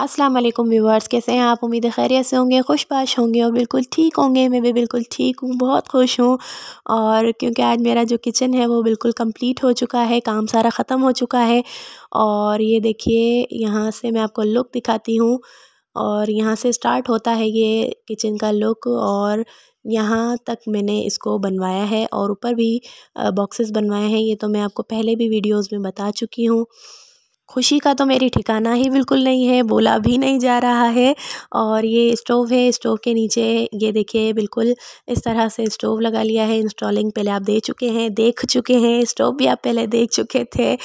अस्सलाम वालेकुम व्यूवर्स कैसे हैं आप उम्मीद खैरियत से होंगे खुशबाश होंगे और बिल्कुल ठीक होंगे मैं भी बिल्कुल ठीक हूँ बहुत खुश हूँ और क्योंकि आज मेरा जो किचन है वो बिल्कुल कंप्लीट हो चुका है काम सारा ख़त्म हो चुका है और ये देखिए यहाँ से मैं आपको लुक दिखाती हूँ और यहाँ से स्टार्ट होता है ये किचन का लुक और यहाँ तक मैंने इसको बनवाया है और ऊपर भी बॉक्सेस बनवाए हैं ये तो मैं आपको पहले भी वीडियोस में बता चुकी हूँ खुशी का तो मेरी ठिकाना ही बिल्कुल नहीं है बोला भी नहीं जा रहा है और ये स्टोव है स्टोव के नीचे ये देखिए बिल्कुल इस तरह से स्टोव लगा लिया है इंस्टॉलिंग पहले आप दे चुके हैं देख चुके हैं स्टोव भी आप पहले देख चुके थे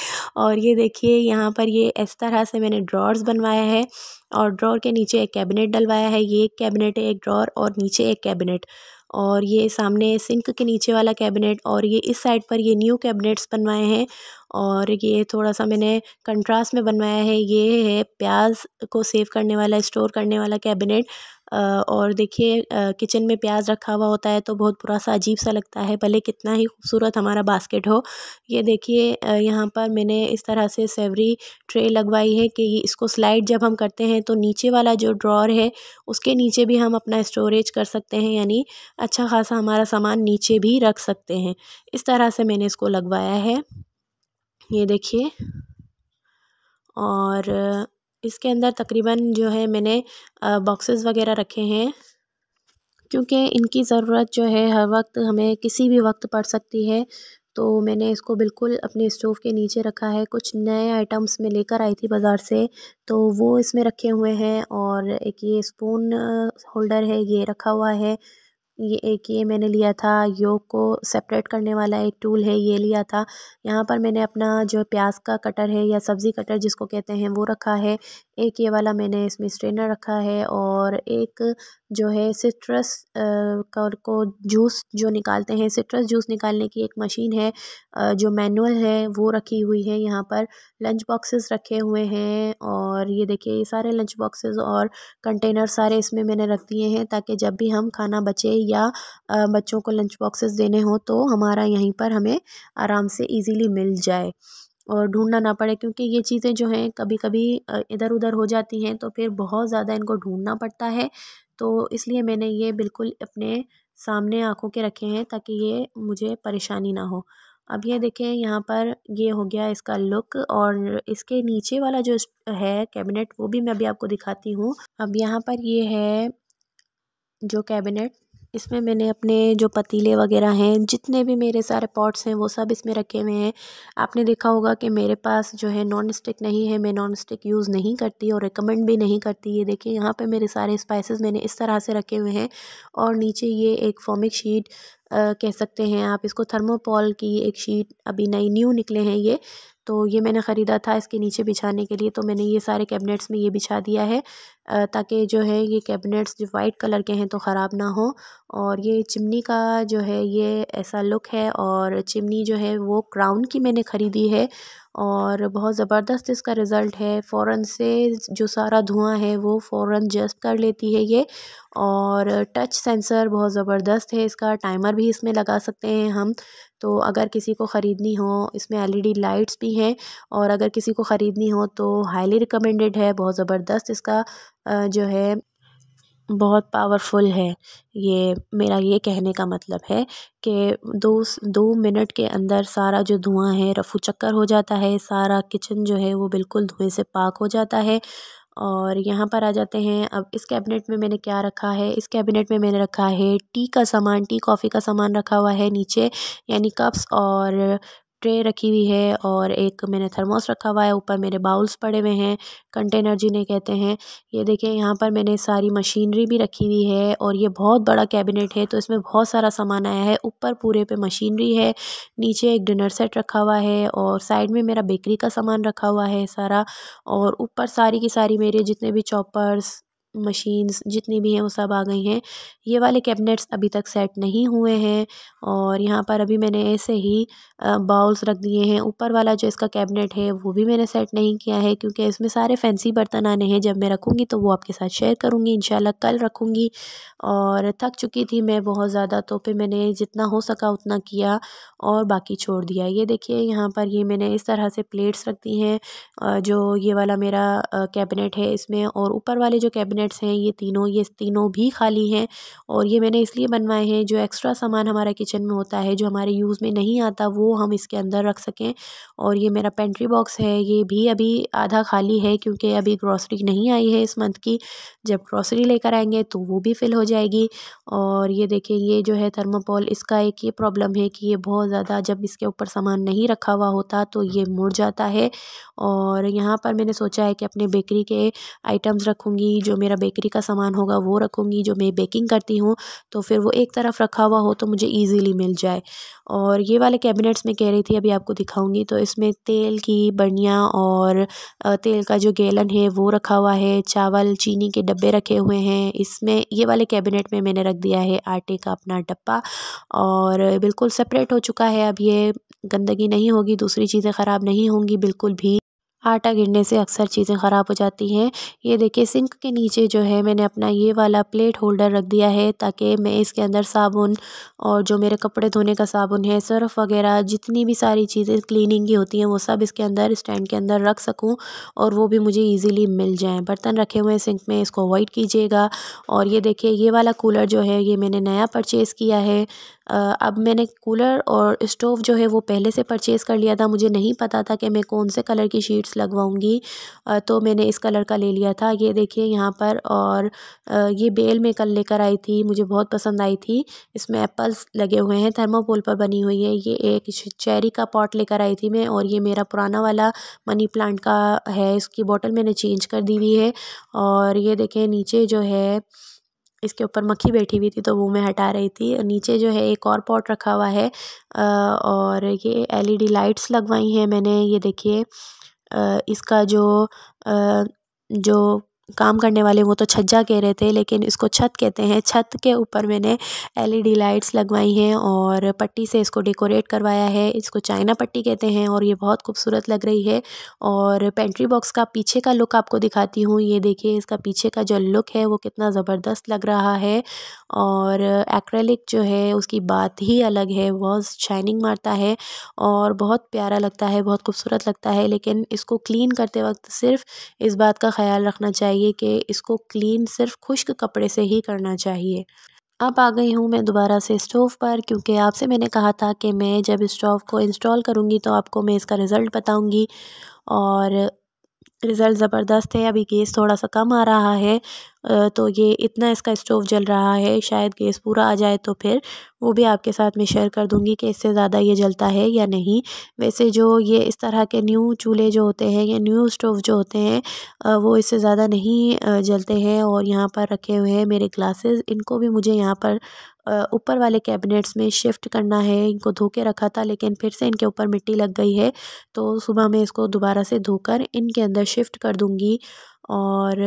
और ये देखिए यहाँ पर ये इस तरह से मैंने ड्रॉर्स बनवाया है और ड्रॉर के नीचे एक कैबिनेट डलवाया है ये एक कैबिनेट है एक ड्रॉर और नीचे एक कैबिनेट और ये सामने सिंक के नीचे वाला कैबिनेट और ये इस साइड पर ये न्यू कैबिनेट्स बनवाए हैं और ये थोड़ा सा मैंने कंट्रास्ट में बनवाया है ये है प्याज को सेव करने वाला स्टोर करने वाला कैबिनेट और देखिए किचन में प्याज़ रखा हुआ होता है तो बहुत बुरा सा अजीब सा लगता है भले कितना ही खूबसूरत हमारा बास्केट हो ये देखिए यहाँ पर मैंने इस तरह से सेवरी ट्रे लगवाई है कि इसको स्लाइड जब हम करते हैं तो नीचे वाला जो ड्रॉर है उसके नीचे भी हम अपना स्टोरेज कर सकते हैं यानी अच्छा खासा हमारा सामान नीचे भी रख सकते हैं इस तरह से मैंने इसको लगवाया है ये देखिए और इसके अंदर तकरीबन जो है मैंने बॉक्सेस वगैरह रखे हैं क्योंकि इनकी ज़रूरत जो है हर वक्त हमें किसी भी वक्त पड़ सकती है तो मैंने इसको बिल्कुल अपने स्टोव के नीचे रखा है कुछ नए आइटम्स में लेकर आई थी बाज़ार से तो वो इसमें रखे हुए हैं और एक ये स्पून होल्डर है ये रखा हुआ है ये एक ये मैंने लिया था योग को सेपरेट करने वाला एक टूल है ये लिया था यहाँ पर मैंने अपना जो प्याज का कटर है या सब्ज़ी कटर जिसको कहते हैं वो रखा है एक ये वाला मैंने इसमें स्ट्रेनर रखा है और एक जो है सिट्रस कर को जूस जो निकालते हैं सिट्रस जूस निकालने की एक मशीन है जो मैनुअल है वो रखी हुई है यहाँ पर लंच बॉक्सेस रखे हुए हैं और ये देखिए ये सारे लंच बॉक्सेस और कंटेनर सारे इसमें मैंने रख दिए हैं ताकि जब भी हम खाना बचे या बच्चों को लंच बॉक्सेस देने हों तो हमारा यहीं पर हमें आराम से इजीली मिल जाए और ढूंढना ना पड़े क्योंकि ये चीज़ें जो हैं कभी कभी इधर उधर हो जाती हैं तो फिर बहुत ज़्यादा इनको ढूंढना पड़ता है तो इसलिए मैंने ये बिल्कुल अपने सामने आँखों के रखे हैं ताकि ये मुझे परेशानी ना हो अब ये देखें यहाँ पर ये हो गया इसका लुक और इसके नीचे वाला जो है कैबिनेट वो भी मैं अभी आपको दिखाती हूँ अब यहाँ पर ये है जो कैबिनेट इसमें मैंने अपने जो पतीले वगैरह हैं जितने भी मेरे सारे पॉट्स हैं वो सब इसमें रखे हुए हैं आपने देखा होगा कि मेरे पास जो है नॉन स्टिक नहीं है मैं नॉन स्टिक यूज़ नहीं करती और रिकमेंड भी नहीं करती ये देखिए यहाँ पे मेरे सारे स्पाइसेस मैंने इस तरह से रखे हुए हैं और नीचे ये एक फॉमिक शीट कह सकते हैं आप इसको थर्मोपॉल की एक शीट अभी नई न्यू निकले हैं ये तो ये मैंने ख़रीदा था इसके नीचे बिछाने के लिए तो मैंने ये सारे कैबिनेट्स में ये बिछा दिया है ताकि जो है ये कैबिनेट्स जो वाइट कलर के हैं तो ख़राब ना हो और ये चिमनी का जो है ये ऐसा लुक है और चिमनी जो है वो क्राउन की मैंने ख़रीदी है और बहुत ज़बरदस्त इसका रिज़ल्ट है फ़ौर से जो सारा धुआँ है वो फ़ौर जस्ट कर लेती है ये और टच सेंसर बहुत ज़बरदस्त है इसका टाइमर भी इसमें लगा सकते हैं हम तो अगर किसी को ख़रीदनी हो इसमें एल ई डी लाइट्स भी हैं और अगर किसी को ख़रीदनी हो तो हाईली रिकमेंडेड है बहुत ज़बरदस्त इसका जो है बहुत पावरफुल है ये मेरा ये कहने का मतलब है कि दो दो मिनट के अंदर सारा जो धुआं है रफू चक्कर हो जाता है सारा किचन जो है वो बिल्कुल धुएं से पाक हो जाता है और यहाँ पर आ जाते हैं अब इस कैबिनेट में मैंने क्या रखा है इस कैबिनेट में मैंने रखा है टी का सामान टी कॉफ़ी का सामान रखा हुआ है नीचे यानी कप्स और ट्रे रखी हुई है और एक मैंने थर्मोस रखा हुआ है ऊपर मेरे बाउल्स पड़े हुए हैं कंटेनर जिन्हें कहते हैं ये देखिए यहाँ पर मैंने सारी मशीनरी भी रखी हुई है और ये बहुत बड़ा कैबिनेट है तो इसमें बहुत सारा सामान आया है ऊपर पूरे पे मशीनरी है नीचे एक डिनर सेट रखा हुआ है और साइड में मेरा बेकरी का सामान रखा हुआ है सारा और ऊपर सारी की सारी मेरे जितने भी चॉपर्स मशीन्स जितनी भी हैं वो सब आ गई हैं ये वाले कैबिनेट्स अभी तक सेट नहीं हुए हैं और यहाँ पर अभी मैंने ऐसे ही बाउल्स रख दिए हैं ऊपर वाला जो इसका कैबिनेट है वो भी मैंने सेट नहीं किया है क्योंकि इसमें सारे फैंसी बर्तन आने हैं जब मैं रखूँगी तो वो आपके साथ शेयर करूँगी इन कल रखूँगी और थक चुकी थी मैं बहुत ज़्यादा तो फिर मैंने जितना हो सका उतना किया और बाकी छोड़ दिया ये देखिए यहाँ पर ये मैंने इस तरह से प्लेट्स रख दी हैं जो ये वाला मेरा कैबिनेट है इसमें और ऊपर वाले जो कैबिनेट कैबिनेट्स हैं ये तीनों ये तीनों भी खाली हैं और ये मैंने इसलिए बनवाए हैं जो एक्स्ट्रा सामान हमारा किचन में होता है जो हमारे यूज़ में नहीं आता वो हम इसके अंदर रख सकें और ये मेरा पेंट्री बॉक्स है ये भी अभी आधा खाली है क्योंकि अभी ग्रॉसरी नहीं आई है इस मंथ की जब ग्रॉसरी लेकर आएंगे तो वो भी फिल हो जाएगी और ये देखें ये जो है थर्मापोल इसका एक ये प्रॉब्लम है कि ये बहुत ज़्यादा जब इसके ऊपर सामान नहीं रखा हुआ होता तो ये मुड़ जाता है और यहाँ पर मैंने सोचा है कि अपने बेकरी के आइटम्स रखूँगी जो मेरा मेरा बेकरी का सामान होगा वो रखूँगी जो मैं बेकिंग करती हूँ तो फिर वो एक तरफ रखा हुआ हो तो मुझे ईजीली मिल जाए और ये वाले कैबिनेट्स में कह रही थी अभी आपको दिखाऊँगी तो इसमें तेल की बढ़िया और तेल का जो गैलन है वो रखा हुआ है चावल चीनी के डब्बे रखे हुए हैं इसमें ये वाले कैबिनेट में मैंने रख दिया है आटे का अपना डब्बा और बिल्कुल सेपरेट हो चुका है अब ये गंदगी नहीं होगी दूसरी चीज़ें ख़राब नहीं होंगी बिल्कुल भी आटा गिरने से अक्सर चीज़ें ख़राब हो जाती हैं ये देखिए सिंक के नीचे जो है मैंने अपना ये वाला प्लेट होल्डर रख दिया है ताकि मैं इसके अंदर साबुन और जो मेरे कपड़े धोने का साबुन है सर्फ़ वगैरह जितनी भी सारी चीज़ें क्लीनिंग की होती हैं वो सब इसके अंदर स्टैंड के अंदर रख सकूँ और वो भी मुझे ईजिली मिल जाएँ बर्तन रखे हुए हैं सिंक में इसको अवॉइड कीजिएगा और ये देखिए ये वाला कूलर जो है ये मैंने नया परचेज़ किया है अब मैंने कूलर और स्टोव जो है वो पहले से परचेज़ कर लिया था मुझे नहीं पता था कि मैं कौन से कलर की शीट्स लगवाऊंगी लगवाऊँगी तो मैंने इस कलर का ले लिया था ये देखिए यहाँ पर और ये बेल में कल लेकर आई थी मुझे बहुत पसंद आई थी इसमें एप्पल्स लगे हुए हैं थर्मोपोल पर बनी हुई है ये एक चेरी का पॉट लेकर आई थी मैं और ये मेरा पुराना वाला मनी प्लांट का है इसकी बॉटल मैंने चेंज कर दी हुई है और ये देखें नीचे जो है इसके ऊपर मक्खी बैठी हुई थी तो वो मैं हटा रही थी नीचे जो है एक और पॉट रखा हुआ है और ये एलईडी लाइट्स लगवाई हैं मैंने ये देखिए इसका जो जो काम करने वाले वो तो छज्जा कह रहे थे लेकिन इसको छत कहते हैं छत के ऊपर मैंने एलईडी लाइट्स e लगवाई हैं और पट्टी से इसको डेकोरेट करवाया है इसको चाइना पट्टी कहते हैं और ये बहुत खूबसूरत लग रही है और पेंट्री बॉक्स का पीछे का लुक आपको दिखाती हूँ ये देखिए इसका पीछे का जो लुक है वो कितना ज़बरदस्त लग रहा है और एक्रेलिक जो है उसकी बात ही अलग है बहुत शाइनिंग मारता है और बहुत प्यारा लगता है बहुत खूबसूरत लगता है लेकिन इसको क्लीन करते वक्त सिर्फ इस बात का ख्याल रखना चाहिए चाहिए कि इसको क्लीन सिर्फ खुश्क कपड़े से ही करना चाहिए अब आ गई हूँ मैं दोबारा से स्टोव पर क्योंकि आपसे मैंने कहा था कि मैं जब स्टोव को इंस्टॉल करूँगी तो आपको मैं इसका रिज़ल्ट बताऊँगी और रिज़ल्ट ज़बरदस्त है अभी गैस थोड़ा सा कम आ रहा है तो ये इतना इसका स्टोव जल रहा है शायद गैस पूरा आ जाए तो फिर वो भी आपके साथ में शेयर कर दूंगी कि इससे ज़्यादा ये जलता है या नहीं वैसे जो ये इस तरह के न्यू चूल्हे जो होते हैं या न्यू स्टोव जो होते हैं वो इससे ज़्यादा नहीं जलते हैं और यहाँ पर रखे हुए हैं मेरे ग्लासेस इनको भी मुझे यहाँ पर ऊपर वाले कैबिनेट्स में शिफ्ट करना है इनको धो के रखा था लेकिन फिर से इनके ऊपर मिट्टी लग गई है तो सुबह मैं इसको दोबारा से धोकर इनके अंदर शिफ्ट कर दूँगी और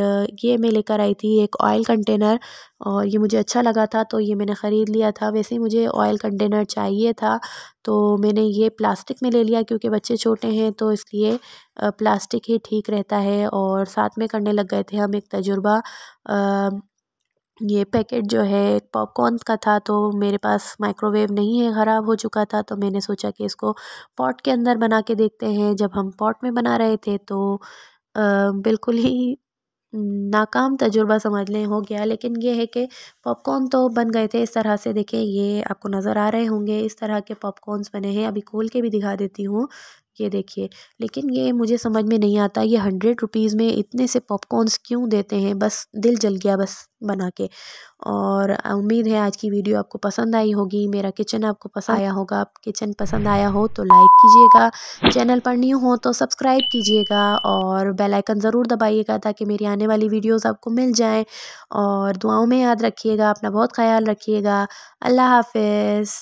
ये मैं लेकर आई थी एक ऑयल कंटेनर और ये मुझे अच्छा लगा था तो ये मैंने ख़रीद लिया था वैसे ही मुझे ऑयल कंटेनर चाहिए था तो मैंने ये प्लास्टिक में ले लिया क्योंकि बच्चे छोटे हैं तो इसलिए प्लास्टिक ही ठीक रहता है और साथ में करने लग गए थे हम एक तजुर्बा ये पैकेट जो है पॉपकॉर्न का था तो मेरे पास माइक्रोवेव नहीं है ख़राब हो चुका था तो मैंने सोचा कि इसको पॉट के अंदर बना के देखते हैं जब हम पॉट में बना रहे थे तो बिल्कुल ही नाकाम तजुर्बा समझ लें हो गया लेकिन ये है कि पॉपकॉर्न तो बन गए थे इस तरह से देखें ये आपको नज़र आ रहे होंगे इस तरह के पॉपकॉर्नस बने हैं अभी खोल के भी दिखा देती हूँ ये देखिए लेकिन ये मुझे समझ में नहीं आता ये हंड्रेड रुपीज़ में इतने से पॉपकॉर्नस क्यों देते हैं बस दिल जल गया बस बना के और उम्मीद है आज की वीडियो आपको पसंद आई होगी मेरा किचन आपको पसंद आया होगा आप किचन पसंद आया हो तो लाइक कीजिएगा चैनल पर न्यू हो तो सब्सक्राइब कीजिएगा और बेल आइकन ज़रूर दबाइएगा ताकि मेरी आने वाली वीडियोस आपको मिल जाएं और दुआओं में याद रखिएगा अपना बहुत ख्याल रखिएगा अल्लाह हाफिज़